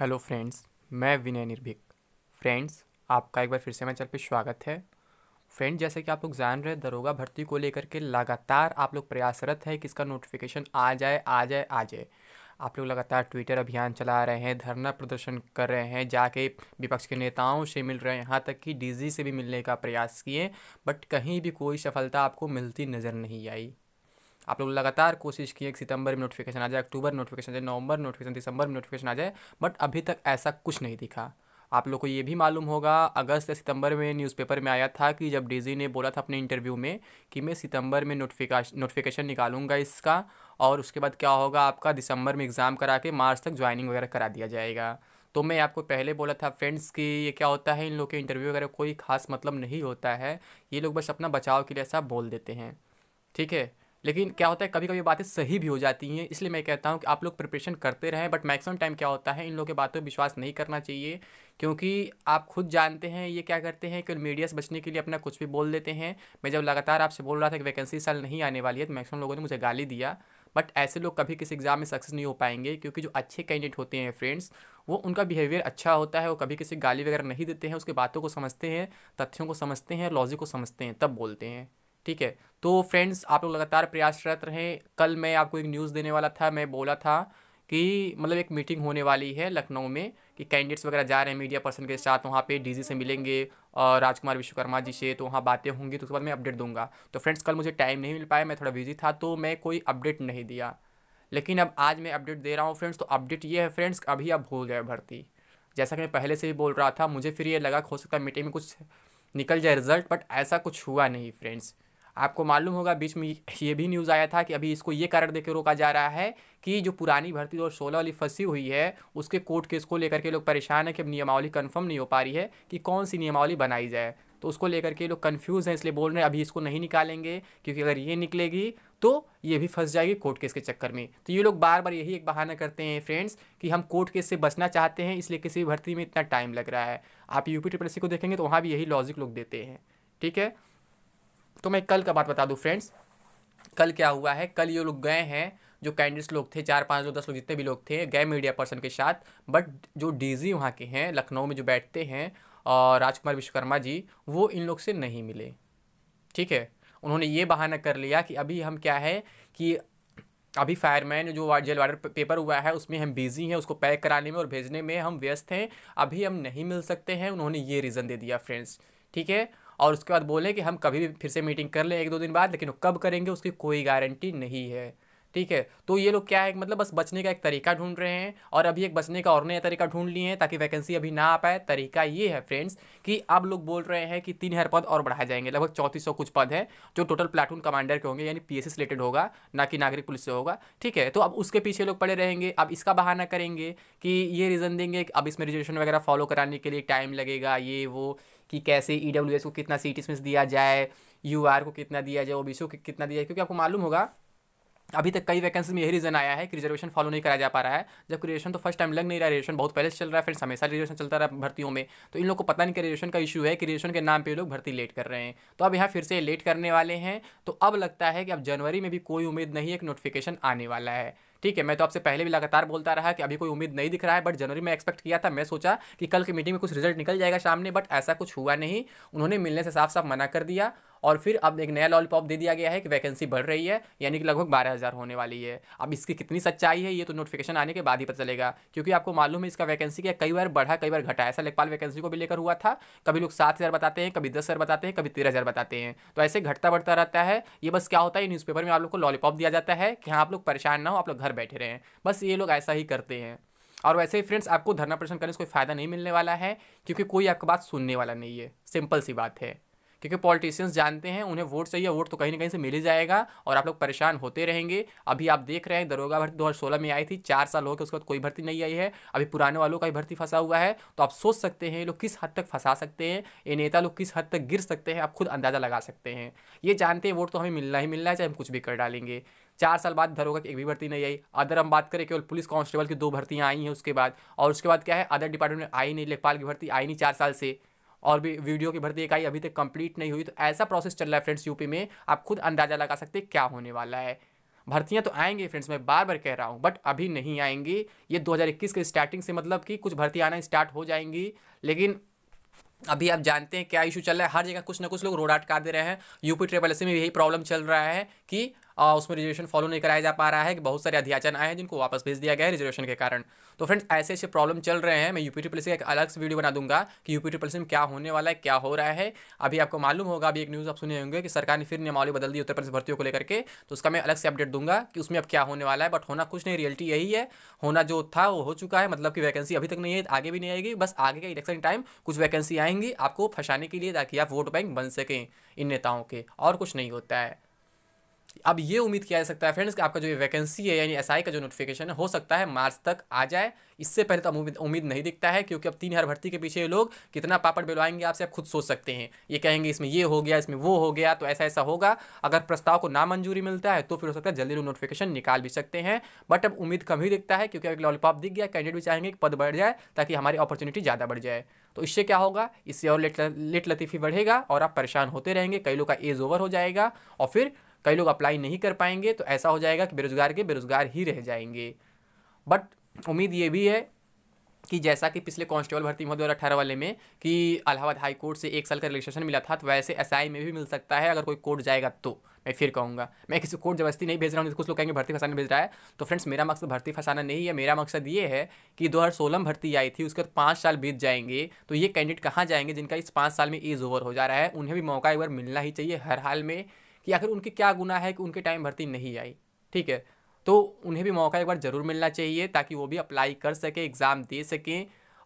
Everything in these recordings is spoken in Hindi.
हेलो फ्रेंड्स मैं विनय निर्भीक फ्रेंड्स आपका एक बार फिर से मैं चल पे स्वागत है फ्रेंड्स जैसे कि आप लोग जान रहे हैं दरोगा भर्ती को लेकर के लगातार आप लोग प्रयासरत है कि इसका नोटिफिकेशन आ जाए आ जाए आ जाए आप लोग लगातार ट्विटर अभियान चला रहे हैं धरना प्रदर्शन कर रहे हैं जाके विपक्ष के नेताओं से मिल रहे हैं यहाँ तक कि डीजी से भी मिलने का प्रयास किए बट कहीं भी कोई सफलता आपको मिलती नज़र नहीं आई आप लोग लगातार कोशिश किए कि सितंबर में नोटिफिकेशन आ जाए अक्टूबर नोटिफिकेशन आ जाए नवंबर नोटिफिकेशन दिसंबर में नोटिफिकेशन आ जाए बट अभी तक ऐसा कुछ नहीं दिखा आप लोग को ये भी मालूम होगा अगस्त या सितंबर में न्यूज़पेपर में आया था कि जब डीजी ने बोला था अपने इंटरव्यू में कि मैं सितंबर में नोटिफिकेशन नोटिफिकेशन निकालूंगा इसका और उसके बाद क्या होगा आपका दिसंबर में एग्ज़ाम करा के मार्च तक ज्वाइनिंग वगैरह करा दिया जाएगा तो मैं आपको पहले बोला था फ्रेंड्स कि ये क्या होता है इन लोग के इंटरव्यू वगैरह कोई खास मतलब नहीं होता है ये लोग बस अपना बचाव के लिए ऐसा बोल देते हैं ठीक है लेकिन क्या होता है कभी कभी बातें सही भी हो जाती हैं इसलिए मैं कहता हूँ कि आप लोग प्रिपरेशन करते रहें बट मैक्सिमम टाइम क्या होता है इन लोगों के बातों पर विश्वास नहीं करना चाहिए क्योंकि आप खुद जानते हैं ये क्या करते हैं कि मीडिया से बचने के लिए अपना कुछ भी बोल देते हैं मैं जब लगातार आपसे बोल रहा था कि वैकेंसी साल नहीं आने वाली है तो मैक्सिमम लोगों ने मुझे गाली दिया बट ऐसे लोग कभी किसी एग्ज़ाम में सक्सेस नहीं हो पाएंगे क्योंकि जो अच्छे कैंडिडेट होते हैं फ्रेंड्स वो उनका बिहेवियर अच्छा होता है वो कभी किसी गाली वगैरह नहीं देते हैं उसके बातों को समझते हैं तथ्यों को समझते हैं लॉजिक को समझते हैं तब बोलते हैं ठीक है तो फ्रेंड्स आप लोग लगातार प्रयासरत रहें कल मैं आपको एक न्यूज़ देने वाला था मैं बोला था कि मतलब एक मीटिंग होने वाली है लखनऊ में कि कैंडिडेट्स वगैरह जा रहे हैं मीडिया पर्सन के साथ वहाँ पे डीजी से मिलेंगे और राजकुमार विश्वकर्मा जी से तो वहाँ बातें होंगी तो उसके बाद मैं अपडेट दूंगा तो फ्रेंड्स कल मुझे टाइम नहीं मिल पाया मैं थोड़ा बिजी था तो मैं कोई अपडेट नहीं दिया लेकिन अब आज मैं अपडेट दे रहा हूँ फ्रेंड्स तो अपडेट ये है फ्रेंड्स अभी आप भूल गए भर्ती जैसा कि मैं पहले से ही बोल रहा था मुझे फिर ये लगा हो सकता है मीटिंग में कुछ निकल जाए रिजल्ट बट ऐसा कुछ हुआ नहीं फ्रेंड्स आपको मालूम होगा बीच में ये भी न्यूज़ आया था कि अभी इसको ये कारण देकर रोका जा रहा है कि जो पुरानी भर्ती दो सोलह वाली फंसी हुई है उसके कोर्ट केस को लेकर के लोग परेशान है कि अब नियमावली कन्फर्म नहीं हो पा रही है कि कौन सी नियमावली बनाई जाए तो उसको लेकर के लोग कन्फ्यूज़ हैं इसलिए बोल रहे हैं अभी इसको नहीं निकालेंगे क्योंकि अगर ये निकलेगी तो ये भी फंस जाएगी कोर्ट केस के चक्कर में तो ये लोग बार बार यही एक बहाना करते हैं फ्रेंड्स कि हम कोर्ट केस से बचना चाहते हैं इसलिए किसी भी भर्ती में इतना टाइम लग रहा है आप यूपी ट्रिपल सी को देखेंगे तो वहाँ भी यही लॉजिक लोग देते हैं ठीक है तो मैं कल का बात बता दूँ फ्रेंड्स कल क्या हुआ है कल ये लोग गए हैं जो कैंडिडेट्स लोग थे चार पाँच लोग दस लोग जितने भी लोग थे गए मीडिया पर्सन के साथ बट जो डीजी वहाँ के हैं लखनऊ में जो बैठते हैं और राजकुमार विश्वकर्मा जी वो इन लोग से नहीं मिले ठीक है उन्होंने ये बहाना कर लिया कि अभी हम क्या है कि अभी फायरमैन जो जेल वार्डर पेपर हुआ है उसमें हम बिज़ी हैं उसको पैक कराने में और भेजने में हम व्यस्त हैं अभी हम नहीं मिल सकते हैं उन्होंने ये रीज़न दे दिया फ्रेंड्स ठीक है और उसके बाद बोलें कि हम कभी भी फिर से मीटिंग कर लें एक दो दिन बाद लेकिन वो कब करेंगे उसकी कोई गारंटी नहीं है ठीक है तो ये लोग क्या है मतलब बस बचने का एक तरीका ढूंढ रहे हैं और अभी एक बचने का और नया तरीका ढूंढ लिए हैं ताकि वैकेंसी अभी ना आ पाए तरीका ये है फ्रेंड्स कि अब लोग बोल रहे हैं कि तीन हर पद और बढ़ाए जाएंगे लगभग चौंतीस सौ कुछ पद हैं जो टोटल प्लाटून कमांडर के होंगे यानी पी एस रिलेटेड होगा ना कि नागरिक पुलिस से होगा ठीक है तो अब उसके पीछे लोग पड़े रहेंगे अब इसका बहाना करेंगे कि ये रीज़न देंगे अब इसमें रिजर्वेशन वगैरह फॉलो कराने के लिए टाइम लगेगा ये वो कि कैसे ई e को कितना सी टी दिया जाए यू को कितना दिया जाए ओ को कितना दिया जाए क्योंकि आपको मालूम होगा अभी तक कई वैकेंसी में यही रीज़न आया है कि रिजर्वेशन फॉलो नहीं कराया जा पा रहा है जब रिजर्वेशन तो फर्स्ट टाइम लग नहीं रहा है रिजर्वेशन बहुत पहले से चल रहा है फिर हमेशा रिजर्वेशन चलता रहा भर्तियों में तो इन लोग को पता नहीं कि रिजर्वेशन का इशू है कि रिजर्वेशन के नाम पे लोग भर्ती लेट कर रहे हैं तो अब यहाँ फिर से लेट करने वाले हैं तो अब लगता है कि अब जनवरी में भी कोई उम्मीद नहीं है कि नोटिफिकेशन आने वाला है ठीक है मैं तो आपसे पहले भी लगातार बोलता रहा कि अभी कोई उम्मीद नहीं दिख रहा है बट जनवरी में एक्सपेक्ट किया था मैं सोचा कि कल की मीटिंग में कुछ रिजल्ट निकल जाएगा सामने बट ऐसा कुछ हुआ नहीं उन्होंने मिलने से साफ साफ मना कर दिया और फिर अब एक नया लॉलीपॉप दे दिया गया है कि वैकेंसी बढ़ रही है यानी कि लगभग बारह हज़ार होने वाली है अब इसकी कितनी सच्चाई है ये तो नोटिफिकेशन आने के बाद ही पता चलेगा क्योंकि आपको मालूम है इसका वैकेंसी क्या कई बार बढ़ा कई बार घटा ऐसा लेखपाल वैकेंसी को भी लेकर हुआ था कभी लोग सात हज़ार बताते हैं कभी दस हज़ार बताते हैं कभी तेरह हज़ार बताते हैं तो ऐसे घटता बढ़ता रहता है ये बस क्या होता है न्यूज़पेपर में आप लोग को लॉलीपॉप दिया जाता है कि हाँ आप लोग परेशान ना हो आप लोग घर बैठे रहें बस ये लोग ऐसा ही करते हैं और वैसे ही फ्रेंड्स आपको धरना प्रदर्शन करने से कोई फ़ायदा नहीं मिलने वाला है क्योंकि कोई आपकी बात सुनने वाला नहीं है सिंपल सी बात है क्योंकि पॉलिटिशियंस जानते हैं उन्हें वोट चाहिए वोट तो कहीं ना कहीं से मिल ही जाएगा और आप लोग परेशान होते रहेंगे अभी आप देख रहे हैं दरोगा भर्ती दो में आई थी चार साल हो के उसके बाद कोई भर्ती नहीं आई है अभी पुराने वालों का ही भर्ती फंसा हुआ है तो आप सोच सकते हैं ये लोग किस हद तक फंसा सकते हैं ये नेता लोग किस हद तक गिर सकते हैं आप खुद अंदाज़ा लगा सकते हैं ये जानते हैं वोट तो हमें मिलना ही मिलना है चाहे हम कुछ भी कर डालेंगे चार साल बाद धरोगा की एक भी भर्ती नहीं आई अदर हम बात करें केवल पुलिस कांस्टेबल की दो भर्तियाँ आई हैं उसके बाद और उसके बाद क्या है अदर डिपार्टमेंट में आई नहीं लेखपाल की भर्ती आई नहीं चार साल से और भी वीडियो की भर्ती इकाई अभी तक कंप्लीट नहीं हुई तो ऐसा प्रोसेस चल रहा है फ्रेंड्स यूपी में आप खुद अंदाज़ा लगा सकते हैं क्या होने वाला है भर्तियां तो आएंगी फ्रेंड्स मैं बार बार कह रहा हूँ बट अभी नहीं आएंगी ये 2021 के स्टार्टिंग से मतलब कि कुछ भर्ती आना स्टार्ट हो जाएंगी लेकिन अभी आप जानते हैं क्या इशू चल रहा है हर जगह कुछ ना कुछ लोग रोड अटका दे रहे हैं यूपी ट्रेवल एस में यही प्रॉब्लम चल रहा है कि उसमें रिजर्वेशन फॉलो नहीं कराया जा पा रहा है कि बहुत सारे अध्याचन आए हैं जिनको वापस भेज दिया गया है रिजर्वेशन के कारण तो फ्रेंड्स ऐसे ऐसे प्रॉब्लम चल रहे हैं मैं यू पी से एक अलग से वीडियो बना दूंगा कि यू पी में क्या होने वाला है क्या हो रहा है अभी आपको मालूम होगा अभी एक न्यूज़ आप सुने होंगे कि सरकार ने फिर नियमावली बदल दी उत्तर प्रदेश भर्तियों को लेकर के तो उसका मैं अलग से अपडेट दूंगा कि उसमें अब क्या होने वाला है बट होना कुछ नहीं रियलिटी यही है होना जो था वो हो चुका है मतलब कि वैकेंसी अभी तक नहीं है आगे भी नहीं आएगी बस आगे का इलेक्शन टाइम कुछ वैकेंसी आएंगी आपको फंसाने के लिए ताकि आप वोट बैंक बन सकें इन नेताओं के और कुछ नहीं होता है अब ये उम्मीद किया जा सकता है फ्रेंड्स कि आपका जो ये वैकेंसी है यानी एसआई का जो नोटिफिकेशन है हो सकता है मार्च तक आ जाए इससे पहले तो उम्मीद उम्मीद नहीं दिखता है क्योंकि अब तीन हर भर्ती के पीछे ये लोग कितना पापड़ बिलवाएंगे आपसे आप खुद सोच सकते हैं ये कहेंगे इसमें ये हो गया इसमें वो हो गया तो ऐसा ऐसा होगा अगर प्रस्ताव को नामंजूरी मिलता है तो फिर हो सकता है जल्दी लोग नोटिफिकेशन निकाल भी सकते हैं बट अब उम्मीद कम ही दिखता है क्योंकि एक लॉलीपॉप दिख गया कैंडिडेट भी चाहेंगे कि पद बढ़ जाए ताकि हमारी अपॉर्चुनिटी ज़्यादा बढ़ जाए तो इससे क्या होगा इससे और लेट लेट लतीफ़ी बढ़ेगा और आप परेशान होते रहेंगे कई लोग का एज ओवर हो जाएगा और फिर कई लोग अप्लाई नहीं कर पाएंगे तो ऐसा हो जाएगा कि बेरोजगार के बेरोजगार ही रह जाएंगे बट उम्मीद ये भी है कि जैसा कि पिछले कांस्टेबल भर्ती महोत्सव दो अठारह वाले में कि इलाहाबाद हाई कोर्ट से एक साल का रिलेक्सेशन मिला था तो वैसे एस में भी मिल सकता है अगर कोई कोर्ट जाएगा तो मैं फिर कहूँगा मैं किसी कोर्ट जबरस्ती नहीं भेज रहा हूँ कुछ लोग कहेंगे भर्ती फसाना भेज रहा है तो फ्रेंड्स मेरा मकसद भर्ती फसाना नहीं है मेरा मकसद ये है कि दो हज़ार सोलह भर्ती आई थी उसके बाद पाँच साल बीत जाएंगे तो ये कैंडिडेट कहाँ जाएंगे जिनका इस पाँच साल में एज ओवर हो जा रहा है उन्हें भी मौका एक बार मिलना ही चाहिए हर हाल में कि आखिर उनके क्या गुना है कि उनके टाइम भर्ती नहीं आई ठीक है तो उन्हें भी मौका एक बार ज़रूर मिलना चाहिए ताकि वो भी अप्लाई कर सके एग्ज़ाम दे सकें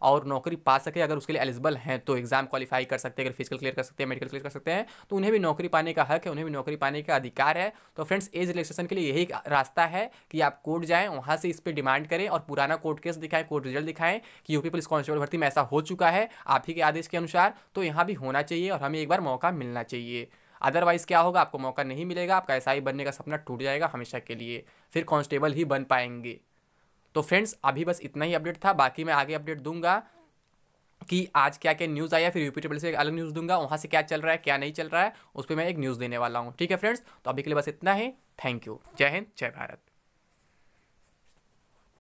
और नौकरी पा सके अगर उसके लिए एलिजिबल हैं तो एग्ज़ाम क्वालिफाई कर सकते हैं अगर फिजिकल क्लियर कर सकते हैं मेडिकल क्लियर कर सकते हैं तो उन्हें भी नौकरी पाने का हक है उन्हें भी नौकरी पाने का अधिकार है तो फ्रेंड्स एज रिलेक्सेशन के लिए यही रास्ता है कि आप कोर्ट जाएँ वहाँ से इस पर डिमांड करें और पुराना कोर्ट केस दिखाएं कोर्ट रिजल्ट दिखाएं कि यूपी पुलिस कॉन्स्टेबल भर्ती में ऐसा हो चुका है आप ही के आदेश के अनुसार तो यहाँ भी होना चाहिए और हमें एक बार मौका मिलना चाहिए अदरवाइज़ क्या होगा आपको मौका नहीं मिलेगा आपका एस बनने का सपना टूट जाएगा हमेशा के लिए फिर कॉन्स्टेबल ही बन पाएंगे तो फ्रेंड्स अभी बस इतना ही अपडेट था बाकी मैं आगे अपडेट दूंगा कि आज क्या क्या न्यूज़ आया फिर यूपी ट्रिपल से एक अलग न्यूज़ दूंगा वहाँ से क्या चल रहा है क्या नहीं चल रहा है उस पर मैं एक न्यूज़ देने वाला हूँ ठीक है फ्रेंड्स तो अभी के लिए बस इतना ही थैंक यू जय हिंद जय भारत